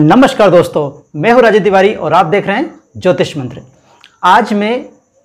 नमस्कार दोस्तों मैं हूं राजीव तिवारी और आप देख रहे हैं ज्योतिष मंत्र आज मैं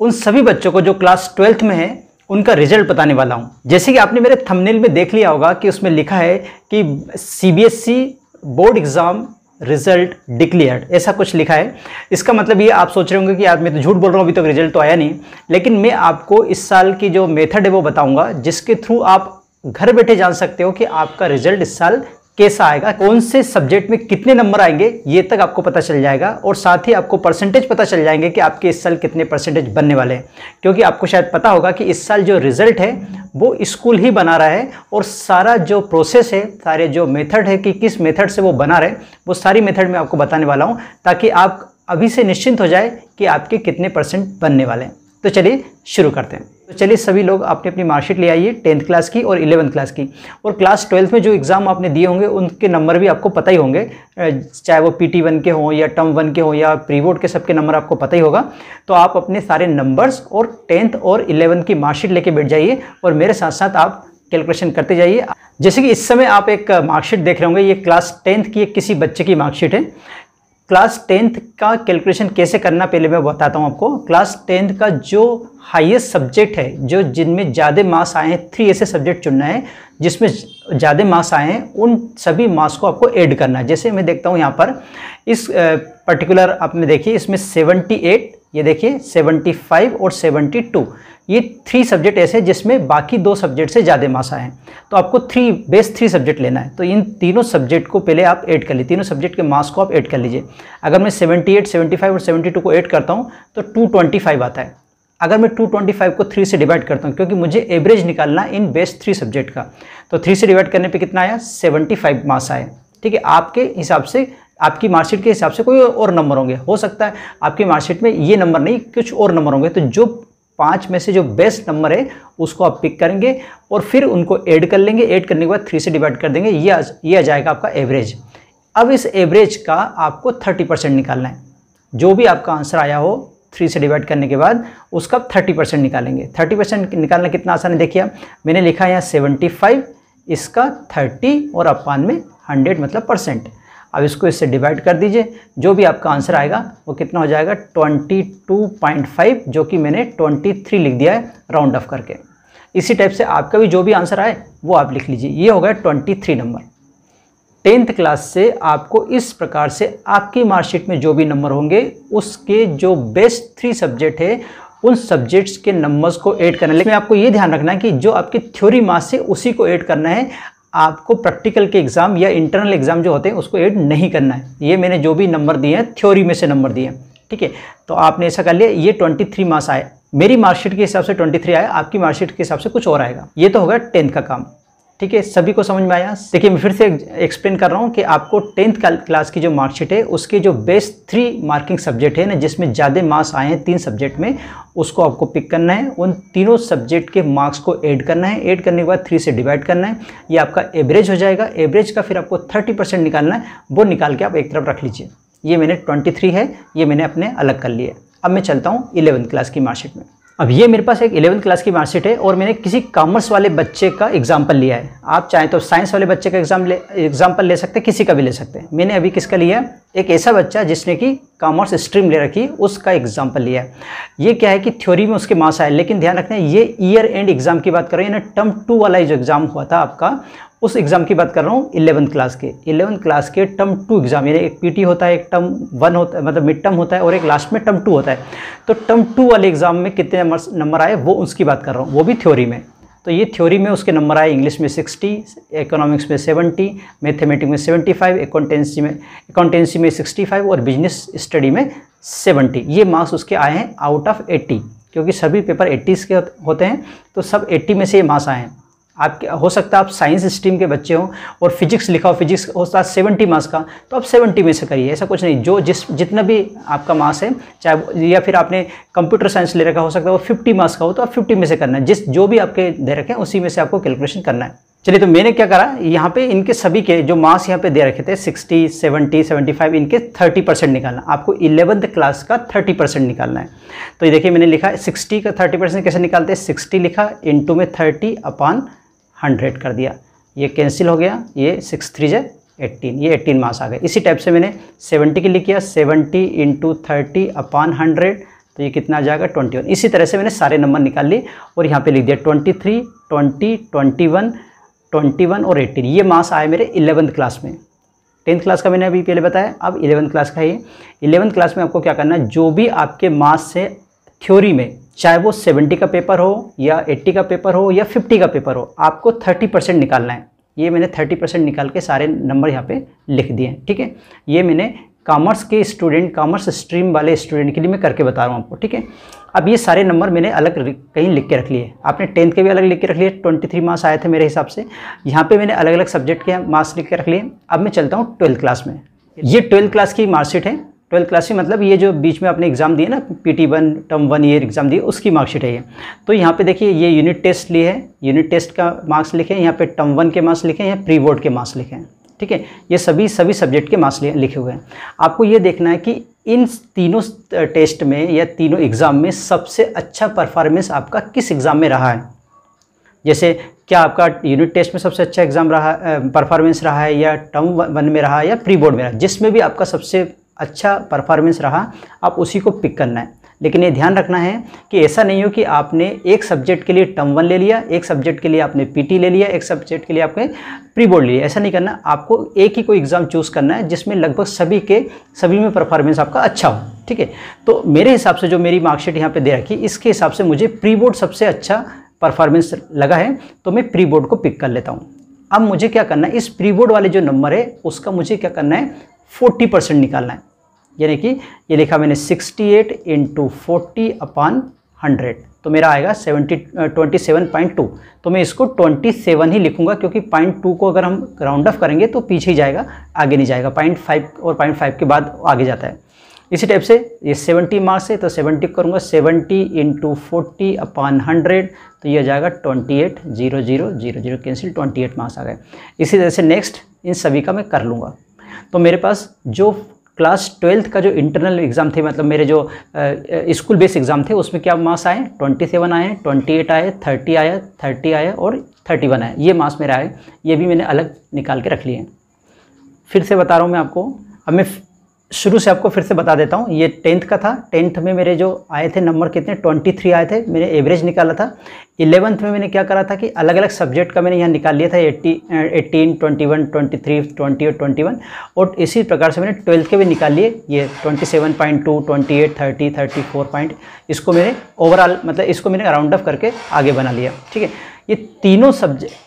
उन सभी बच्चों को जो क्लास ट्वेल्थ में है उनका रिजल्ट बताने वाला हूं जैसे कि आपने मेरे थंबनेल में देख लिया होगा कि उसमें लिखा है कि CBSE e board exam result declared ऐसा कुछ लिखा है इसका मतलब ये आप सोच रहे होंगे कि आज मैं तो झूठ बोल रहा हूँ अभी तक तो रिजल्ट तो आया नहीं लेकिन मैं आपको इस साल की जो मेथड है वो बताऊँगा जिसके थ्रू आप घर बैठे जान सकते हो कि आपका रिजल्ट इस साल कैसा आएगा कौन से सब्जेक्ट में कितने नंबर आएंगे ये तक आपको पता चल जाएगा और साथ ही आपको परसेंटेज पता चल जाएंगे कि आपके इस साल कितने परसेंटेज बनने वाले हैं क्योंकि आपको शायद पता होगा कि इस साल जो रिजल्ट है वो स्कूल ही बना रहा है और सारा जो प्रोसेस है सारे जो मेथड है कि किस मेथड से वो बना रहे वो सारी मेथड मैं आपको बताने वाला हूँ ताकि आप अभी से निश्चिंत हो जाए कि आपके कितने परसेंट बनने वाले हैं तो चलिए शुरू करते हैं तो चलिए सभी लोग अपनी अपनी मार्कशीट ले आइए टेंथ क्लास की और इलेवंथ क्लास की और क्लास ट्वेल्थ में जो एग्ज़ाम आपने दिए होंगे उनके नंबर भी आपको पता ही होंगे चाहे वो पी टी वन के हों या टर्म वन के हों या प्री बोर्ड के सबके नंबर आपको पता ही होगा तो आप अपने सारे नंबर्स और टेंथ और इलेवंथ की मार्कशीट लेके बैठ जाइए और मेरे साथ साथ आप कैलकुलेशन करते जाइए जैसे कि इस समय आप एक मार्कशीट देख रहे होंगे ये क्लास टेंथ की एक किसी बच्चे की मार्कशीट है क्लास टेंथ का कैलकुलेशन कैसे करना पहले मैं बताता हूँ आपको क्लास टेंथ का जो हाईएस्ट सब्जेक्ट है जो जिनमें ज़्यादा मार्क्स आए हैं थ्री ऐसे सब्जेक्ट चुनना है जिसमें ज़्यादा मार्क्स आए हैं उन सभी मार्क्स को आपको ऐड करना है जैसे मैं देखता हूँ यहाँ पर इस पर्टिकुलर आपने देखिए इसमें सेवेंटी एट ये देखिए 75 और 72 ये थ्री सब्जेक्ट ऐसे जिसमें बाकी दो सब्जेक्ट से ज़्यादा आए हैं तो आपको थ्री बेस थ्री सब्जेक्ट लेना है तो इन तीनों सब्जेक्ट को पहले आप ऐड कर लीजिए तीनों सब्जेक्ट के मार्क्स को आप ऐड कर लीजिए अगर मैं 78, 75 और 72 को ऐड करता हूँ तो 225 आता है अगर मैं फाइव को थ्री से डिवाइड करता हूँ क्योंकि मुझे एवरेज निकालना इन बेस्ट थ्री सब्जेक्ट का तो थ्री से डिवाइड करने पर कितना आया फाइव मार्क्स आए ठीक है आपके हिसाब से आपकी मार्कशीट के हिसाब से कोई और नंबर होंगे हो सकता है आपकी मार्कशीट में ये नंबर नहीं कुछ और नंबर होंगे तो जो पाँच में से जो बेस्ट नंबर है उसको आप पिक करेंगे और फिर उनको ऐड कर लेंगे ऐड करने के बाद थ्री से डिवाइड कर देंगे ये ये आ जाएगा आपका एवरेज अब इस एवरेज का आपको थर्टी परसेंट निकालना है जो भी आपका आंसर आया हो थ्री से डिवाइड करने के बाद उसका थर्टी परसेंट निकालेंगे थर्टी परसेंट निकालना कितना आसान है देखिए मैंने लिखा है यहाँ सेवेंटी फाइव इसका थर्टी और अपान में हंड्रेड मतलब परसेंट अब इसको इससे डिवाइड कर दीजिए जो भी आपका आंसर आएगा वो कितना हो जाएगा 22.5 जो कि मैंने 23 लिख दिया है राउंड ऑफ करके इसी टाइप से आपका भी जो भी आंसर आए वो आप लिख लीजिए ये हो गया 23 नंबर टेंथ क्लास से आपको इस प्रकार से आपकी मार्कशीट में जो भी नंबर होंगे उसके जो बेस्ट थ्री सब्जेक्ट है उन सब्जेक्ट्स के नंबर्स को ऐड करना लेकिन आपको ये ध्यान रखना है कि जो आपकी थ्योरी मार्क्स है उसी को ऐड करना है आपको प्रैक्टिकल के एग्ज़ाम या इंटरनल एग्ज़ाम जो होते हैं उसको ऐड नहीं करना है ये मैंने जो भी नंबर दिए हैं थ्योरी में से नंबर दिए हैं ठीक है तो आपने ऐसा कर लिया ये ट्वेंटी थ्री मार्क्स आए मेरी मार्कशीट के हिसाब से ट्वेंटी थ्री आया आपकी मार्कशीट के हिसाब से कुछ और आएगा ये तो होगा टेंथ का काम ठीक है सभी को समझ में आया देखिए मैं फिर से एक्सप्लेन कर रहा हूँ कि आपको टेंथ क्लास की जो मार्कशीट है उसके जो बेस्ट थ्री मार्किंग सब्जेक्ट है ना जिसमें ज़्यादा मार्क्स आए हैं तीन सब्जेक्ट में उसको आपको पिक करना है उन तीनों सब्जेक्ट के मार्क्स को ऐड करना है ऐड करने के बाद थ्री से डिवाइड करना है ये आपका एवरेज हो जाएगा एवरेज का फिर आपको थर्टी परसेंट निकालना है वो निकाल के आप एक तरफ रख लीजिए ये मैंने ट्वेंटी थ्री है ये मैंने अपने अलग कर लिए अब मैं चलता हूँ इलेवंथ क्लास की मार्कशीट में अब ये मेरे पास एक इलेवंथ क्लास की मार्कशीट है और मैंने किसी कॉमर्स वाले बच्चे का एग्जाम्पल लिया है आप चाहें तो साइंस वाले बच्चे का एग्जाम ले एग्जाम्पल ले सकते हैं किसी का भी ले सकते हैं मैंने अभी किसका लिया है एक ऐसा बच्चा जिसने कि कॉमर्स स्ट्रीम ले रखी उसका एग्जाम्पल लिया है ये क्या है कि थ्योरी में उसके मार्क्स आए लेकिन ध्यान रखना ये ईयर एंड एग्जाम की बात करें यानी टर्म टू वाला जो एग्ज़ाम हुआ था आपका उस एग्ज़ाम की बात कर रहा हूँ इलेवंथ क्लास के इलेवंथ क्लास के टर्म टू एग्ज़ाम यानी एक पीटी होता है एक टर्म वन होता है मतलब मिड टर्म होता है और एक लास्ट में टर्म टू होता है तो टर्म टू वाले एग्ज़ाम में कितने नंबर आए वो उसकी बात कर रहा हूँ वो भी थ्योरी में तो ये थ्योरी में उसके नंबर आए इंग्लिश में सिक्सटी इकोनॉमिक्स में सेवेंटी मैथमेटिक्स में सेवेंटी फाइव अकाउंटेंसी में अकाउंटेंसी में सिक्सटी फाइव और बिजनेस स्टडी में सेवेंटी ये मार्क्स उसके आए हैं आउट ऑफ एट्टी क्योंकि सभी पेपर एट्टीज़ के होते हैं तो सब एट्टी में से ये मार्क्स आए हैं आपके हो सकता है आप साइंस स्ट्रीम के बच्चे हों और फिजिक्स लिखा हो फिजिक्स हो सकता है सेवेंटी मार्क्स का तो आप सेवेंटी में से करिए ऐसा कुछ नहीं जो जिस जितना भी आपका मार्क्स है चाहे या फिर आपने कंप्यूटर साइंस ले रखा हो सकता है वो फिफ्टी मार्क्स का हो तो आप फिफ्टी में से करना है जिस जो भी आपके दे रखे हैं उसी में से आपको कैलकुलेशन करना है चलिए तो मैंने क्या करा यहाँ पे इनके सभी के जो मार्क्स यहाँ पे दे रखे थे 60, 70, 75 इनके 30 परसेंट निकालना आपको इलेवंथ क्लास का 30 परसेंट निकालना है तो ये देखिए मैंने लिखा 60 का 30 परसेंट कैसे निकालते हैं 60 लिखा इंटू में 30 अपान हंड्रेड कर दिया ये कैंसिल हो गया ये सिक्स थ्री जे एट्टीन ये एट्टीन मास आ गए इसी टाइप से मैंने सेवेंटी के लिए किया seventy into thirty upon hundred तो ये कितना आ जाएगा ट्वेंटी वन इसी तरह से मैंने सारे नंबर निकाल लिए और यहाँ पे लिख दिया twenty three twenty twenty one twenty one और एट्टीन ये मास आए मेरे इलेवंथ क्लास में टेंथ क्लास का मैंने अभी पहले बताया अब इलेवंथ क्लास का ही इलेवंथ क्लास में आपको क्या करना है जो भी आपके मास से थ्योरी में चाहे वो 70 का पेपर हो या 80 का पेपर हो या 50 का पेपर हो आपको 30 परसेंट निकालना है ये मैंने 30 परसेंट निकाल के सारे नंबर यहाँ पे लिख दिए हैं ठीक है ये मैंने कॉमर्स के स्टूडेंट कॉमर्स स्ट्रीम वाले स्टूडेंट के लिए मैं करके बता रहा हूँ आपको ठीक है अब ये सारे नंबर मैंने अलग कहीं लिख के रख लिए आपने टेंथ के भी अलग लिख के रख लिए ट्वेंटी थ्री मार्क्स आए थे मेरे हिसाब से यहाँ पे मैंने अलग अलग सब्जेक्ट के मार्क्स लिख के रख लिए अब मैं चलता हूँ ट्वेल्थ क्लास में ये ट्वेल्थ क्लास की मार्कशीट है ट्वेल्थ क्लास में मतलब ये जो बीच में आपने एग्ज़ाम दिए ना P T one term one year exam दिए उसकी मार्कशीट है ये तो यहाँ पे देखिए ये यूनिट टेस्ट लिए है यूनिट टेस्ट का मार्क्स लिखे हैं यहाँ पे टर्म वन के मार्क्स लिखे हैं प्री बोर्ड के मार्क्स लिखे हैं ठीक है ये सभी सभी सब्जेक्ट के मार्क्स लिखे हुए हैं आपको ये देखना है कि इन तीनों टेस्ट में या तीनों एग्ज़ाम में सबसे अच्छा परफॉर्मेंस आपका किस एग्ज़ाम में रहा है जैसे क्या आपका यूनिट टेस्ट में सबसे अच्छा एग्ज़ाम रहा परफॉर्मेंस रहा है या टर्म वन में रहा है या प्री बोर्ड में रहा जिसमें भी आपका सबसे अच्छा परफॉर्मेंस रहा आप उसी को पिक करना है लेकिन ये ध्यान रखना है कि ऐसा नहीं हो कि आपने एक सब्जेक्ट के लिए टर्म वन ले लिया एक सब्जेक्ट के लिए आपने पीटी ले लिया एक सब्जेक्ट के लिए आपने प्री बोर्ड लिया ऐसा नहीं करना आपको एक ही कोई एग्ज़ाम चूज़ करना है जिसमें लगभग सभी के सभी में परफॉर्मेंस आपका अच्छा हो ठीक है तो मेरे हिसाब से जो मेरी मार्कशीट यहाँ पर दे रखी इसके हिसाब से मुझे प्री बोर्ड सबसे अच्छा परफॉर्मेंस लगा है तो मैं प्री बोर्ड को पिक कर लेता हूँ अब मुझे क्या करना है इस प्री बोर्ड वाले जो नंबर है उसका मुझे क्या करना है फोर्टी परसेंट निकालना है यानी कि ये लिखा मैंने sixty eight into forty upon hundred तो मेरा आएगा seventy twenty seven point two तो मैं इसको ट्वेंटी सेवन ही लिखूंगा क्योंकि पॉइंट टू को अगर हम राउंड ऑफ करेंगे तो पीछे ही जाएगा आगे नहीं जाएगा पॉइंट फाइव और पॉइंट फाइव के बाद आगे जाता है इसी टाइप से ये सेवेंटी मार्क्स है तो सेवेंटी करूँगा seventy into forty upon hundred तो ये जाएगा twenty eight zero zero zero zero cancel twenty eight marks आ गए इसी तरह से नेक्स्ट इन सभी का मैं कर लूँगा तो मेरे पास जो क्लास ट्वेल्थ का जो इंटरनल एग्ज़ाम थे मतलब मेरे जो स्कूल बेस एग्ज़ाम थे उसमें क्या मार्क्स आए 27 आए 28 आए 30 आया 30 आया और 31 आए ये मार्क्स मेरा आए ये भी मैंने अलग निकाल के रख लिए फिर से बता रहा हूँ मैं आपको अब मैं शुरू से आपको फिर से बता देता हूँ ये टेंथ का था टेंथ में मेरे जो आए थे नंबर कितने ट्वेंटी थ्री आए थे मैंने एवरेज निकाला था इलेवंथ में मैंने क्या करा था कि अलग अलग सब्जेक्ट का मैंने यहाँ निकाल लिया था eighty eighteen twenty one twenty three twenty और ट्वेंटी वन और इसी प्रकार से मैंने ट्वेल्थ के भी निकाल लिए ये twenty seven point two twenty eight thirty thirty four point इसको मैंने ओवरऑल मतलब इसको मैंने राउंड अप करके आगे बना लिया ठीक है ये तीनों सब्जेक्ट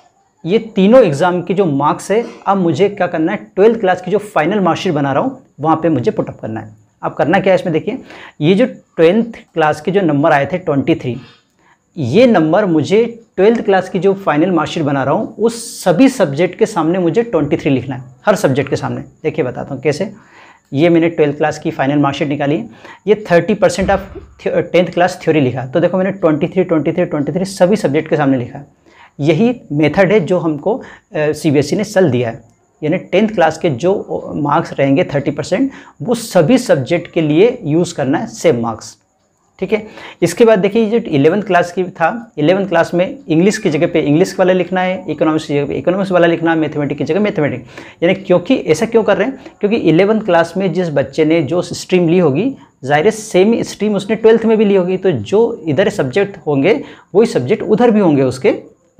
ये तीनों एग्ज़ाम के जो मार्क्स है अब मुझे क्या करना है ट्वेल्थ क्लास की जो फाइनल मार्कशीट बना रहा हूँ वहाँ पे मुझे पुटअप करना है अब करना क्या है इसमें देखिए ये जो ट्वेल्थ क्लास के जो नंबर आए थे ट्वेंटी थ्री ये नंबर मुझे ट्वेल्थ क्लास की जो फाइनल मार्कशीट बना रहा हूँ उस सभी सब्जेक्ट के सामने मुझे ट्वेंटी थ्री लिखना है हर सब्जेक्ट के सामने देखिए बताता हूँ कैसे ये मैंने ट्वेल्थ क्लास की फाइनल मार्कशीट निकाली ये thirty percent of tenth class theory लिखा तो देखो मैंने twenty three twenty three twenty three सभी सब्जेक्ट के सामने लिखा यही मेथड है जो हमको सी बी एस ई ने सल दिया है यानी टेंथ क्लास के जो मार्क्स रहेंगे थर्टी परसेंट वो सभी सब्जेक्ट के लिए यूज़ करना है सेम मार्क्स ठीक है इसके बाद देखिए जो इलेवंथ क्लास की था इलेवंथ क्लास में इंग्लिश की जगह पे इंग्लिश वाला लिखना है इकोनॉमिक्स की जगह पे इकोनॉमिक्स वाला लिखना है मैथमेटिक्स की जगह मैथमेटिक यानी क्योंकि ऐसा क्यों कर रहे हैं क्योंकि इलेवंथ क्लास में जिस बच्चे ने जो स्ट्रीम ली होगी ज़ाहिर सेम स्ट्रीम उसने ट्वेल्थ में भी ली होगी तो जो इधर सब्जेक्ट होंगे वही सब्जेक्ट उधर भी होंगे उसके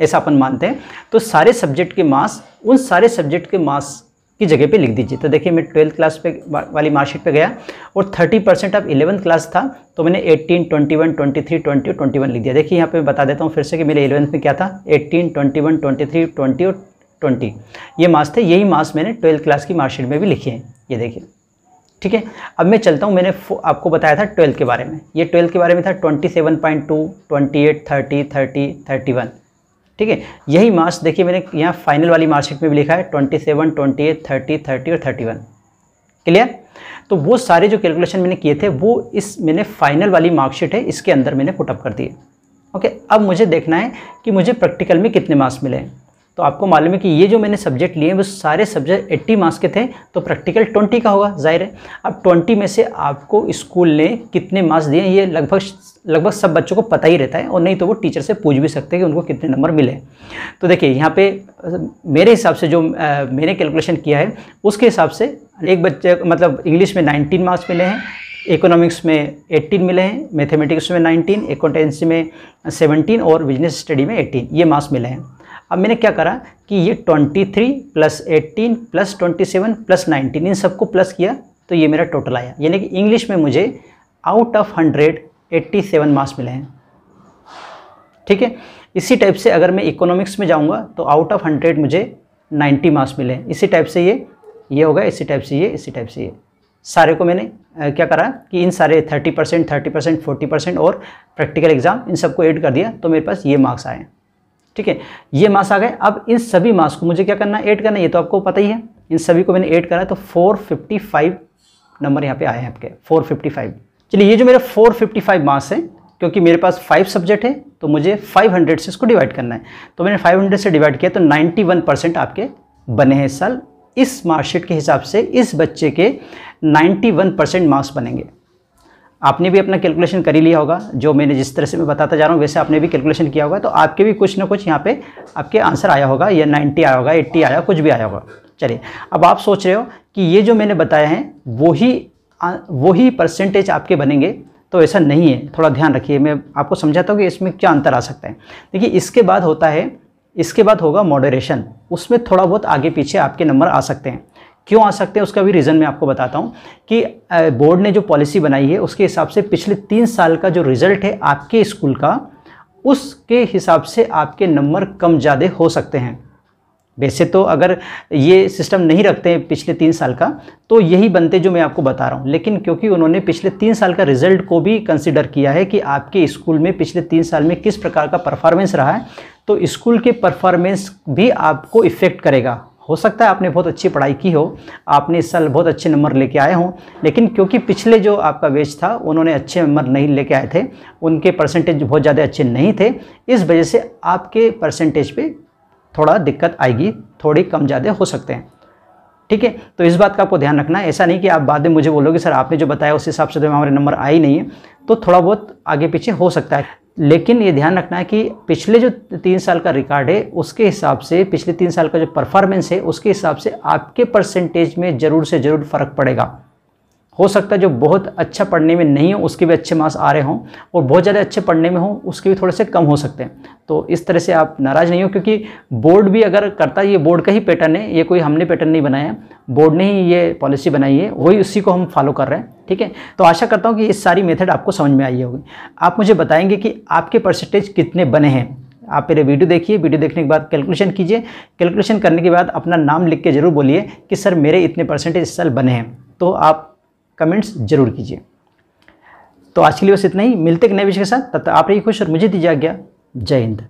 ऐसा अपन मानते हैं तो सारे सब्जेक्ट के मार्क्स उन सारे सब्जेक्ट के मार्क्स की जगह पे लिख दीजिए तो देखिए मैं ट्वेल्थ क्लास पे वाली मार्कशीट पे गया और 30 परसेंट ऑफ इलेवंथ क्लास था तो मैंने 18, 21, 23, 20, 21 लिख दिया देखिए यहाँ पे बता देता हूँ फिर से कि मेरे इलेवंथ में क्या था 18, 21, 23, 20 और 20 ये मार्क्स थे यही मार्क्स मैंने ट्वेल्थ क्लास की मार्कशीट में भी लिखे हैं ये देखिए ठीक है अब मैं चलता हूँ मैंने आपको बताया था ट्वेल्थ के बारे में ये ट्वेल्थ के बारे में था twenty seven point two twenty eight thirty thirty thirty one ठीक है यही मार्क्स देखिए मैंने यहाँ फाइनल वाली मार्कशीट में भी लिखा है twenty seven twenty eight thirty thirty और थर्टी वन क्लियर तो वो सारे जो कैलकुलेशन मैंने किए थे वो इस मैंने फाइनल वाली मार्कशीट है इसके अंदर मैंने पुटअप कर दिए ओके अब मुझे देखना है कि मुझे प्रैक्टिकल में कितने मार्क्स मिले हैं तो आपको मालूम है कि ये जो मैंने सब्जेक्ट लिए हैं वो सारे सब्जेक्ट 80 मार्क्स के थे तो प्रैक्टिकल 20 का होगा जाहिर है अब 20 में से आपको स्कूल ने कितने मार्क्स दिए ये लगभग लगभग सब बच्चों को पता ही रहता है और नहीं तो वो टीचर से पूछ भी सकते हैं कि उनको कितने नंबर मिले तो देखिए यहाँ पे मेरे हिसाब से जो आ, मैंने कैलकुलेशन किया है उसके हिसाब से एक बच्चे मतलब इंग्लिश में नाइनटीन मार्क्स मिले हैं इकोनॉमिक्स में 18 मिले हैं मैथमेटिक्स में 19 अकाउंटेंसी में 17 और बिजनेस स्टडी में 18 ये मार्क्स मिले हैं अब मैंने क्या करा कि ये 23 plus eighteen plus twenty seven plus nineteen इन सबको प्लस किया तो ये मेरा टोटल आया यानी कि इंग्लिश में मुझे out of hundred eighty seven marks मिले हैं ठीक है इसी टाइप से अगर मैं इकोनॉमिक्स में जाऊंगा तो आउट ऑफ हंड्रेड मुझे नाइन्टी मार्क्स मिले हैं इसी टाइप से ये ये होगा इसी टाइप से ये इसी टाइप से ये सारे को मैंने आ, क्या करा कि इन सारे thirty percent thirty percent forty percent और प्रैक्टिकल एग्ज़ाम इन सबको ऐड कर दिया तो मेरे पास ये मार्क्स आए हैं ठीक है ये मास आ गए अब इन सभी मास को मुझे क्या करना है ऐड करना है ये तो आपको पता ही है इन सभी को मैंने ऐड करा फोर तो 455 नंबर यहाँ पे आए हैं आपके 455 चलिए ये जो मेरे 455 मास है क्योंकि मेरे पास फाइव सब्जेक्ट है तो मुझे 500 से इसको डिवाइड करना है तो मैंने 500 से डिवाइड किया तो 91 परसेंट आपके बने हैं साल इस मार्कशीट के हिसाब से इस बच्चे के 91 परसेंट मार्क्स बनेंगे आपने भी अपना कैलकुलेशन कर ही लिया होगा जो मैंने जिस तरह से मैं बताता जा रहा हूँ वैसे आपने भी कैलकुलेशन किया होगा तो आपके भी कुछ ना कुछ यहाँ पे आपके आंसर आया होगा या 90 आया होगा 80 आया कुछ भी आया होगा चलिए अब आप सोच रहे हो कि ये जो मैंने बताया है वही वही परसेंटेज आपके बनेंगे तो ऐसा नहीं है थोड़ा ध्यान रखिए मैं आपको समझाता हूँ कि इसमें क्या अंतर आ सकता है देखिए इसके बाद होता है इसके बाद होगा मॉडरेशन उसमें थोड़ा बहुत आगे पीछे आपके नंबर आ सकते हैं क्यों आ सकते हैं उसका भी रीज़न मैं आपको बताता हूँ कि बोर्ड ने जो पॉलिसी बनाई है उसके हिसाब से पिछले तीन साल का जो रिज़ल्ट है आपके स्कूल का उसके हिसाब से आपके नंबर कम ज़्यादा हो सकते हैं वैसे तो अगर ये सिस्टम नहीं रखते हैं पिछले तीन साल का तो यही बनते जो मैं आपको बता रहा हूँ लेकिन क्योंकि उन्होंने पिछले तीन साल का रिजल्ट को भी कंसिडर किया है कि आपके स्कूल में पिछले तीन साल में किस प्रकार का परफॉर्मेंस रहा है तो स्कूल के परफॉर्मेंस भी आपको इफ़ेक्ट करेगा हो सकता है आपने बहुत अच्छी पढ़ाई की हो आपने इस साल बहुत अच्छे नंबर लेके आए हों लेकिन क्योंकि पिछले जो आपका वेज था उन्होंने अच्छे नंबर नहीं लेके आए थे उनके परसेंटेज बहुत ज़्यादा अच्छे नहीं थे इस वजह से आपके परसेंटेज पे थोड़ा दिक्कत आएगी थोड़ी कम ज़्यादा हो सकते हैं ठीक है तो इस बात का आपको ध्यान रखना है ऐसा नहीं कि आप बाद में मुझे बोलोगे सर आपने जो बताया उस हिसाब से तो हमारे नंबर आए नहीं है तो थोड़ा बहुत आगे पीछे हो सकता है लेकिन ये ध्यान रखना है कि पिछले जो तीन साल का रिकॉर्ड है उसके हिसाब से पिछले तीन साल का जो परफॉर्मेंस है उसके हिसाब से आपके परसेंटेज में ज़रूर से ज़रूर फ़र्क पड़ेगा हो सकता है जो बहुत अच्छा पढ़ने में नहीं हो उसके भी अच्छे मार्क्स आ रहे हों और बहुत ज़्यादा अच्छे पढ़ने में हो उसके भी थोड़े से कम हो सकते हैं तो इस तरह से आप नाराज़ नहीं हो क्योंकि बोर्ड भी अगर करता है ये बोर्ड का ही पैटर्न है ये कोई हमने पैटर्न नहीं बनाया बोर्ड ने ही ये पॉलिसी बनाई है वही उसी को हम फॉलो कर रहे हैं ठीक है तो आशा करता हूँ कि इस सारी मेथड आपको समझ में आई होगी आप मुझे बताएंगे कि आपके परसेंटेज कितने बने हैं आप मेरे वीडियो देखिए वीडियो देखने के बाद कैलकुलेशन कीजिए कैलकुलेशन करने के बाद अपना नाम लिख के ज़रूर बोलिए कि सर मेरे इतने परसेंटेज इस साल बने हैं तो आप कमेंट्स जरूर कीजिए तो आज के लिए बस इतना ही मिलते एक नए विषय के साथ तब तक आप रहिए खुश और मुझे दीजिए आज्ञा जय हिंद